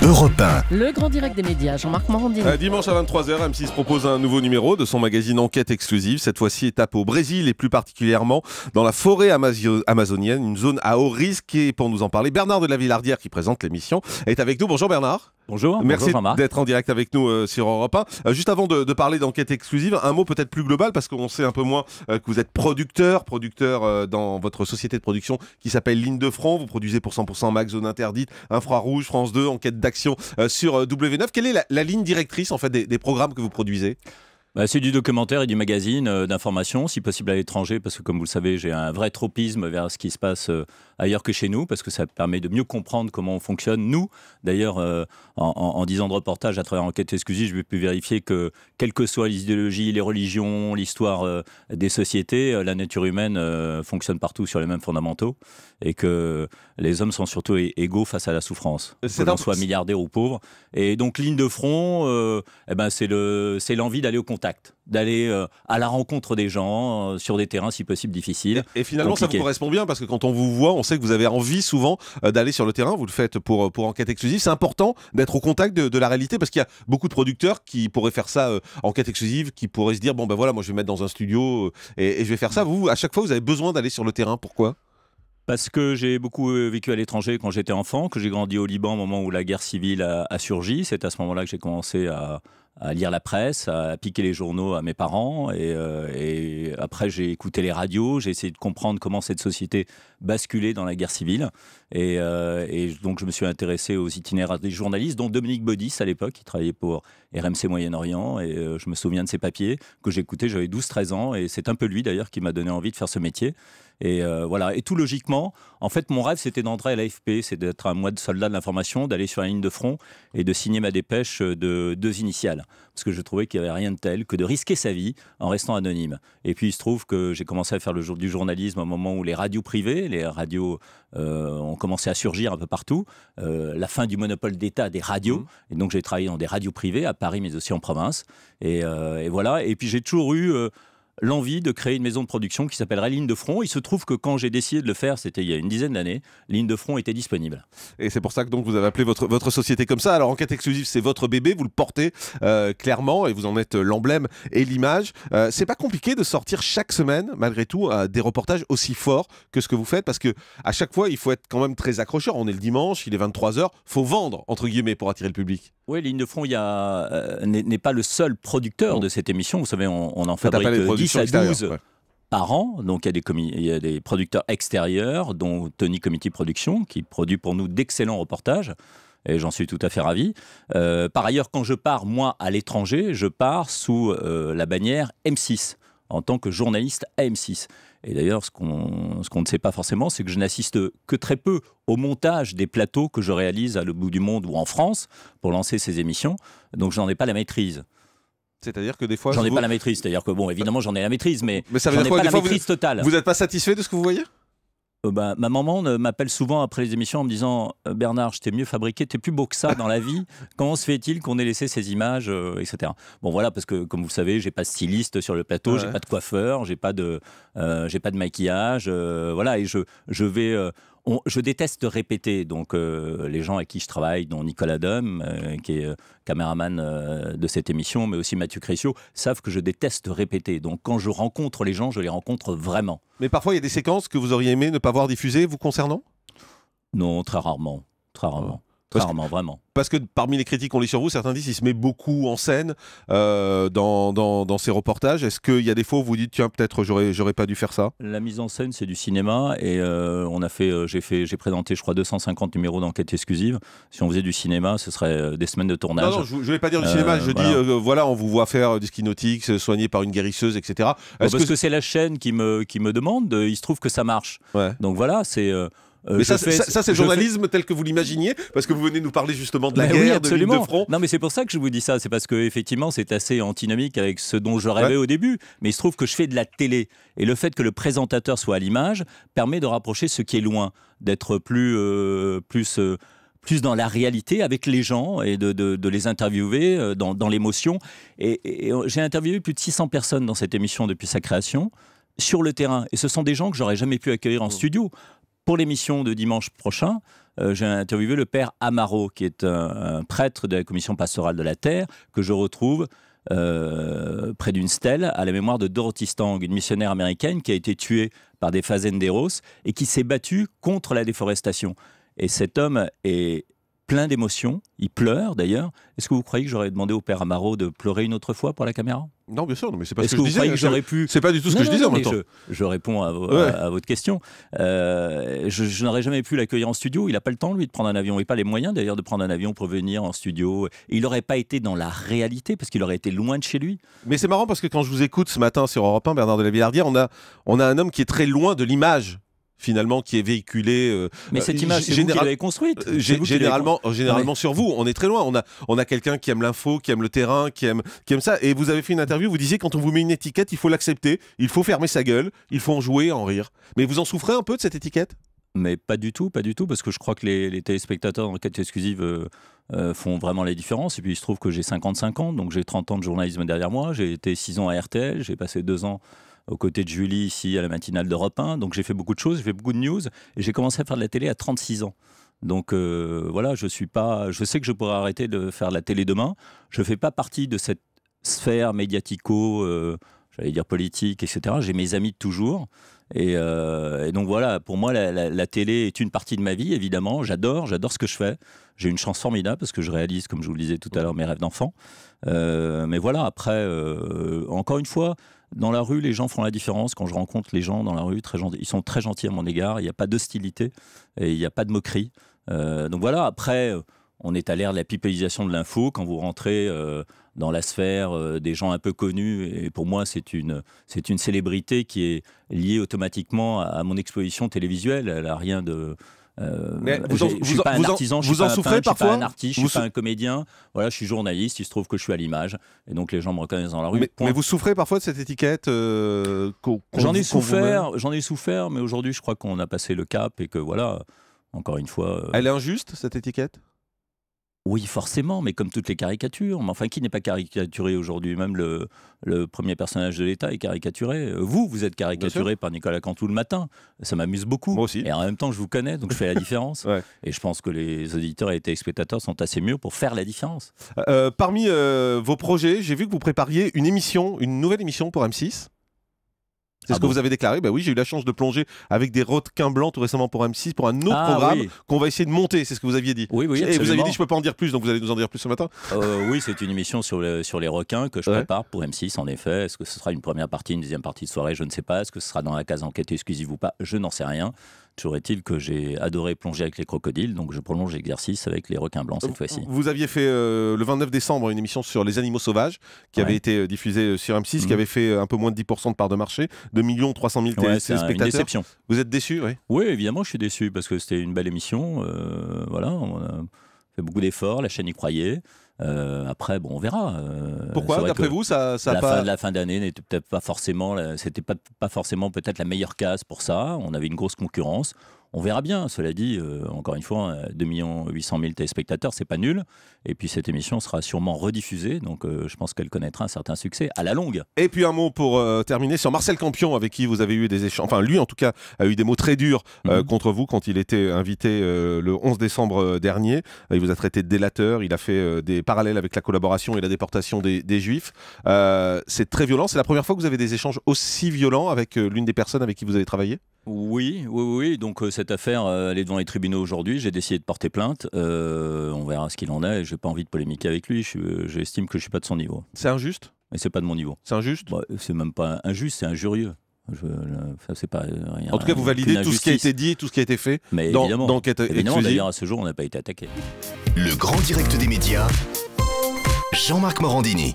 Le grand direct des médias, Jean-Marc Morandini. Dimanche à 23h, M6 propose un nouveau numéro de son magazine Enquête exclusive. Cette fois-ci, étape au Brésil et plus particulièrement dans la forêt amazonienne, une zone à haut risque. Et pour nous en parler, Bernard de la Villardière, qui présente l'émission, est avec nous. Bonjour Bernard. Bonjour. Merci d'être en direct avec nous euh, sur Europe 1. Euh, juste avant de, parler d'enquête exclusive, un mot peut-être plus global parce qu'on sait un peu moins euh, que vous êtes producteur, producteur dans votre société de production qui s'appelle Ligne de Front. Vous produisez pour 100% Max, Zone Interdite, Infrarouge, France 2, Enquête d'Action sur W9. Quelle est la, ligne directrice en fait des programmes que vous produisez bah, c'est du documentaire et du magazine euh, d'information, si possible à l'étranger, parce que comme vous le savez, j'ai un vrai tropisme vers ce qui se passe euh, ailleurs que chez nous, parce que ça permet de mieux comprendre comment on fonctionne, nous. D'ailleurs, euh, en, en, en, disant de reportage à travers Enquête Excusée, je vais plus vérifier que, quelles que soient les idéologies, les religions, l'histoire des sociétés, la nature humaine fonctionne partout sur les mêmes fondamentaux, et que les hommes sont surtout égaux face à la souffrance, que l'on soit milliardaire ou pauvre. Et donc, ligne de front, eh ben, c'est l'envie d'aller au contact contact, d'aller euh, à la rencontre des gens euh, sur des terrains si possible difficiles. Et, finalement, ça vous correspond bien parce que quand on vous voit, on sait que vous avez envie souvent euh, d'aller sur le terrain. Vous le faites pour, pour enquête exclusive. C'est important d'être au contact de, la réalité parce qu'il y a beaucoup de producteurs qui pourraient faire ça enquête exclusive, qui pourraient se dire bon ben voilà, moi je vais mettre dans un studio et, je vais faire ça. Vous, à chaque fois, vous avez besoin d'aller sur le terrain. Pourquoi parce que j'ai beaucoup vécu à l'étranger quand j'étais enfant, que j'ai grandi au Liban au moment où la guerre civile a surgi. C'est à ce moment-là que j'ai commencé à, à lire la presse, à piquer les journaux à mes parents. Et, euh, et après, j'ai écouté les radios, j'ai essayé de comprendre comment cette société basculait dans la guerre civile. Et, euh, donc, je me suis intéressé aux itinéraires des journalistes, dont Dominique Baudis à l'époque, qui travaillait pour RMC Moyen-Orient. Et euh, je me souviens de ses papiers que j'écoutais, j'avais 12-13 ans. Et c'est un peu lui d'ailleurs qui m'a donné envie de faire ce métier. Et euh, voilà. Et tout logiquement, en fait, mon rêve, c'était d'entrer à l'AFP, c'est d'être un mois de soldat de l'information, d'aller sur la ligne de front et de signer ma dépêche de deux initiales. Parce que je trouvais qu'il n'y avait rien de tel que de risquer sa vie en restant anonyme. Et puis, il se trouve que j'ai commencé à faire le jour du journalisme au moment où les radios privées, les radios euh, ont commencé à surgir un peu partout. Euh, la fin du monopole d'État des radios. Mmh. Et donc, j'ai travaillé dans des radios privées à Paris, mais aussi en province. Et, et voilà. Et puis, j'ai toujours eu l'envie de créer une maison de production qui s'appellerait Ligne de Front. Il se trouve que quand j'ai décidé de le faire, c'était il y a une dizaine d'années, Ligne de Front était disponible. Et c'est pour ça que donc vous avez appelé votre, votre société comme ça. Alors Enquête exclusive, c'est votre bébé, vous le portez euh, clairement et vous en êtes l'emblème et l'image. Euh, c'est pas compliqué de sortir chaque semaine, malgré tout, euh, des reportages aussi forts que ce que vous faites parce que à chaque fois, il faut être quand même très accrocheur. On est le dimanche, il est 23h, faut vendre entre guillemets pour attirer le public. Oui, Ligne de Front euh, n'est pas le seul producteur de cette émission. Vous savez, on, en fabrique 10 à 12 par an. Donc, il y, a des a des producteurs extérieurs, dont Tony Committee Production, qui produit pour nous d'excellents reportages. Et j'en suis tout à fait ravi. Euh, par ailleurs, quand je pars, moi, à l'étranger, je pars sous euh, la bannière M6, en tant que journaliste à M6. Et d'ailleurs, ce qu'on ne sait pas forcément, c'est que je n'assiste que très peu au montage des plateaux que je réalise à le bout du monde ou en France pour lancer ces émissions. Donc, je n'en ai pas la maîtrise. C'est-à-dire que des fois. J'en ai pas la maîtrise. C'est-à-dire que, bon, évidemment, j'en ai la maîtrise, mais. Mais ça veut dire quoi, pas la maîtrise totale. Vous n'êtes pas satisfait de ce que vous voyez euh, bah, ma maman m'appelle souvent après les émissions en me disant euh, Bernard, je t'ai mieux fabriqué, t'es plus beau que ça dans la vie. Comment se fait-il qu'on ait laissé ces images, euh, etc. Bon, voilà, parce que comme vous le savez, j'ai pas de styliste sur le plateau, je j'ai pas de coiffeur, j'ai pas pas de maquillage, voilà, et je, je vais je déteste répéter, donc euh, les gens avec qui je travaille, dont Nicolas Dom, euh, qui est euh, caméraman de cette émission, mais aussi Mathieu Crécio, savent que je déteste répéter. Donc quand je rencontre les gens, je les rencontre vraiment. Mais parfois, il y a des séquences que vous auriez aimé ne pas voir diffusées, vous concernant Non, très rarement. Très rarement. Ah. Parce vraiment. Parce que parmi les critiques qu'on lit sur vous, certains disent qu'il se met beaucoup en scène euh, dans, dans, ses reportages. Est-ce qu'il y a des fois où vous dites, tiens, peut-être j'aurais, j'aurais pas dû faire ça La mise en scène, c'est du cinéma. Et euh, on a fait, euh, j'ai, fait, j'ai présenté, je crois, 250 numéros d'enquête exclusive. Si on faisait du cinéma, ce serait des semaines de tournage. Non, non je ne vais pas dire du cinéma. Je dis, voilà, on vous voit faire du ski nautique, soigner par une guérisseuse, etc. parce que, c'est la chaîne qui me, qui me demande. Il se trouve que ça marche. Donc voilà, c'est euh, mais ça, c'est le journalisme tel que vous l'imaginiez, parce que vous venez nous parler justement de la guerre, absolument. de front. Non, mais c'est pour ça que je vous dis ça, c'est parce que effectivement, c'est assez antinomique avec ce dont je rêvais au début. Mais il se trouve que je fais de la télé, et le fait que le présentateur soit à l'image permet de rapprocher ce qui est loin, d'être plus, euh, plus. Euh, plus dans la réalité avec les gens et de, les interviewer dans, l'émotion. et j'ai interviewé plus de 600 personnes dans cette émission depuis sa création sur le terrain. Et ce sont des gens que j'aurais jamais pu accueillir en mmh. studio pour l'émission de dimanche prochain, euh, j'ai interviewé le père Amaro, qui est un, prêtre de la commission pastorale de la Terre, que je retrouve euh, près d'une stèle à la mémoire de Dorothy Stang, une missionnaire américaine qui a été tuée par des fazenderos et qui s'est battue contre la déforestation. Et cet homme est plein d'émotions. Il pleure d'ailleurs. Est-ce que vous croyez que j'aurais demandé au père Amaro de pleurer une autre fois pour la caméra non, bien sûr, mais c'est pas -ce, ce que, je disais. j'aurais pu... C'est pas du tout ce que je disais en même temps. Je, réponds à, votre question. Euh, je, n'aurais jamais pu l'accueillir en studio. Il n'a pas le temps, lui, de prendre un avion. il n'a pas les moyens, d'ailleurs, de prendre un avion pour venir en studio. il n'aurait pas été dans la réalité, parce qu'il aurait été loin de chez lui. Mais c'est marrant, parce que quand je vous écoute ce matin sur Europe 1, Bernard de la Villardière, on a, on a un homme qui est très loin de l'image finalement qui est véhiculé... Euh, mais cette euh, image, c'est général... vous qui euh, construite. généralement, généralement sur vous. On est très loin. On a, on a quelqu'un qui aime l'info, qui aime le terrain, qui aime, qui aime ça. Et vous avez fait une interview. Vous disiez quand on vous met une étiquette, il faut l'accepter, il faut fermer sa gueule, il faut en jouer, en rire. Mais vous en souffrez un peu de cette étiquette mais pas du tout, pas du tout, parce que je crois que les, téléspectateurs en quête exclusive font vraiment la différence. Et puis il se trouve que j'ai 55 ans, donc j'ai 30 ans de journalisme derrière moi. J'ai été 6 ans à RTL, j'ai passé 2 ans aux côtés de Julie ici à la matinale d'Europe 1. Donc j'ai fait beaucoup de choses, j'ai fait beaucoup de news et j'ai commencé à faire de la télé à 36 ans. Donc euh, voilà, je suis pas, je sais que je pourrais arrêter de faire de la télé demain. Je fais pas partie de cette sphère médiatico, euh, j'allais dire politique, etc. J'ai mes amis de toujours. Euh, et, donc voilà, pour moi, la, la, télé est une partie de ma vie, évidemment. J'adore, j'adore ce que je fais. J'ai une chance formidable parce que je réalise, comme je vous le disais tout à l'heure, mes rêves d'enfant. mais voilà, après, encore une fois, dans la rue, les gens font la différence. Quand je rencontre les gens dans la rue, très ils sont très gentils à mon égard. Il n'y a pas d'hostilité et il n'y a pas de moquerie. Euh, donc voilà, après, euh, on est à l'ère de la pipélisation de l'info. Quand vous rentrez euh, dans la sphère des gens un peu connus, et pour moi, c'est une, une célébrité qui est liée automatiquement à, à mon exposition télévisuelle. Elle n'a rien de, je vous je suis pas un artisan, je suis un suis pas un artiste, je suis un comédien. Voilà, je suis journaliste. Il se trouve que je suis à l'image, et donc les gens me reconnaissent dans la rue. Mais, vous souffrez parfois de cette étiquette euh, J'en ai souffert, j'en ai souffert, mais aujourd'hui, je crois qu'on a passé le cap et que voilà. Encore une fois. Euh, Elle est injuste cette étiquette oui, forcément, mais comme toutes les caricatures. Mais enfin, qui n'est pas caricaturé aujourd'hui Même le, premier personnage de l'État est caricaturé. Vous, vous êtes caricaturé par Nicolas Cantou le matin. Ça m'amuse beaucoup. Moi aussi. Et en même temps, je vous connais, donc je fais la différence. Et je pense que les auditeurs et les téléspectateurs sont assez mûrs pour faire la différence. Euh, euh, parmi euh, vos projets, j'ai vu que vous prépariez une émission, une nouvelle émission pour M6. C'est ah ce que vous avez déclaré. Ben oui, j'ai eu la chance de plonger avec des requins blancs tout récemment pour M6 pour un autre ah programme qu'on va essayer de monter. C'est ce que vous aviez dit. Oui, Et vous avez dit, je ne peux pas en dire plus, donc vous allez nous en dire plus ce matin. Euh, oui, c'est une émission sur, sur les requins que je prépare pour M6 en effet. Est-ce que ce sera une première partie, une deuxième partie de soirée Je ne sais pas. Est-ce que ce sera dans la case enquête Excusez-vous pas Je n'en sais rien saurait il que j'ai adoré plonger avec les crocodiles, donc je prolonge l'exercice avec les requins blancs cette fois-ci. Vous aviez fait euh, le 29 décembre une émission sur les animaux sauvages qui avait été euh, diffusée euh, sur M6, qui mhm. avait fait un peu moins de 10% de part de marché, 2 300 000 ouais, Une déception. Vous êtes déçu, oui Oui, évidemment, je suis déçu parce que c'était une belle émission. voilà beaucoup d'efforts, la chaîne y croyait. Euh, après, bon, on verra. Euh, Pourquoi, d'après vous, ça, la, fin, la fin d'année n'était peut-être pas forcément, c'était pas, pas forcément peut-être la meilleure case pour ça. On avait une grosse concurrence. On verra bien. Cela dit, euh, encore une fois, 2 800 000 téléspectateurs, c'est pas nul. Et puis cette émission sera sûrement rediffusée, donc euh, je pense qu'elle connaîtra un certain succès à la longue. Et puis un mot pour euh, terminer sur Marcel Campion, avec qui vous avez eu des échanges. Enfin, lui en tout cas a eu des mots très durs mhm. contre vous quand il était invité le 11 décembre dernier. Il vous a traité de délateur. Il a fait des parallèles avec la collaboration et la déportation des Juifs. c'est très violent. C'est la première fois que vous avez des échanges aussi violents avec l'une des personnes avec qui vous avez travaillé. Oui, oui, oui. Donc euh, cette affaire, euh, elle est devant les tribunaux aujourd'hui. J'ai décidé de porter plainte. Euh, on verra ce qu'il en est. Je n'ai pas envie de polémiquer avec lui. J'estime que je ne suis pas de son niveau. C'est injuste Ce c'est pas de mon niveau. C'est injuste bah, C'est même pas injuste, c'est injurieux. pas, en tout cas, vous validez tout ce qui a été dit, tout ce qui a été fait Mais dans, évidemment, d'ailleurs, à ce jour, on n'a pas été attaqué. Le grand direct des médias, Jean-Marc Morandini.